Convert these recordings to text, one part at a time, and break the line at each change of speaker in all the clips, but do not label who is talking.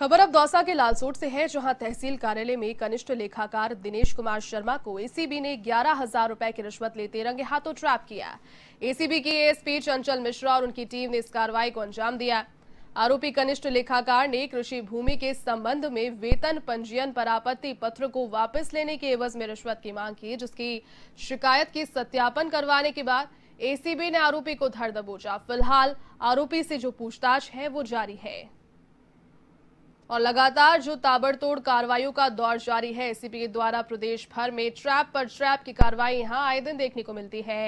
खबर अब दौसा के लालसोट से है जहां तहसील कार्यालय में कनिष्ठ लेखाकार दिनेश कुमार शर्मा को एसीबी ने ग्यारह हजार रूपए की रिश्वत लेते रंगे हाथों ट्रैप किया एसीबी के एएसपी चंचल मिश्रा और उनकी टीम ने इस कार्रवाई को अंजाम दिया आरोपी कनिष्ठ लेखाकार ने कृषि भूमि के संबंध में वेतन पंजीयन पर आपत्ति पत्र को वापस लेने के एवज में रिश्वत की मांग की जिसकी शिकायत की सत्यापन करवाने के बाद एसीबी ने आरोपी को धर दबोचा फिलहाल आरोपी से जो पूछताछ है वो जारी है और लगातार जो ताबड़तोड़ कार्रवाइयों का दौर जारी है एसीपी के द्वारा प्रदेश भर में ट्रैप पर ट्रैप की कार्रवाई यहां आए दिन देखने को मिलती है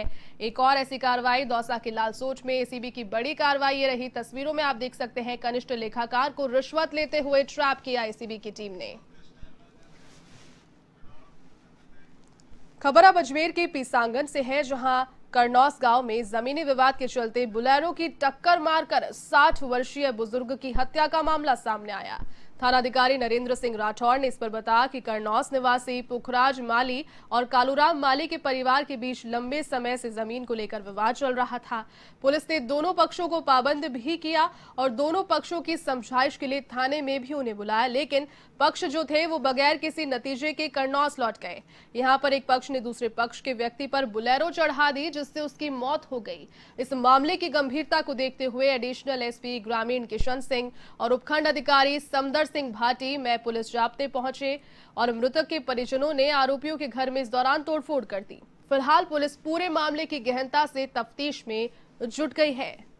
एक और ऐसी कार्रवाई दौसा के लालसोट में एसीबी की बड़ी कार्रवाई ये रही तस्वीरों में आप देख सकते हैं कनिष्ठ लेखाकार को रिश्वत लेते हुए ट्रैप किया एसीबी की टीम ने खबर अब अजमेर के पीसांगन से है जहां करनौस गांव में जमीनी विवाद के चलते बुलेरो की टक्कर मारकर 60 वर्षीय बुजुर्ग की हत्या का मामला सामने आया थानाधिकारी नरेंद्र सिंह राठौर ने इस पर बताया कि करनौस निवासी पुखराज माली और कालूराम माली के परिवार के बीच लंबे समय से जमीन को लेकर विवाद चल रहा था पुलिस ने दोनों पक्षों को पाबंद भी किया और दोनों पक्षों की समझाइश के लिए थाने में भी उन्हें बुलाया लेकिन पक्ष जो थे वो बगैर किसी नतीजे के करनौस लौट गए यहाँ पर एक पक्ष ने दूसरे पक्ष के व्यक्ति पर बुलेरो चढ़ा दी जिससे उसकी मौत हो गई इस मामले की गंभीरता को देखते हुए एडिशनल एसपी ग्रामीण किशन सिंह और उपखंड अधिकारी समदर सिंह भाटी में पुलिस जाब्ते पहुंचे और मृतक के परिजनों ने आरोपियों के घर में इस दौरान तोड़फोड़ कर दी फिलहाल पुलिस पूरे मामले की गहनता से तफ्तीश में जुट गई है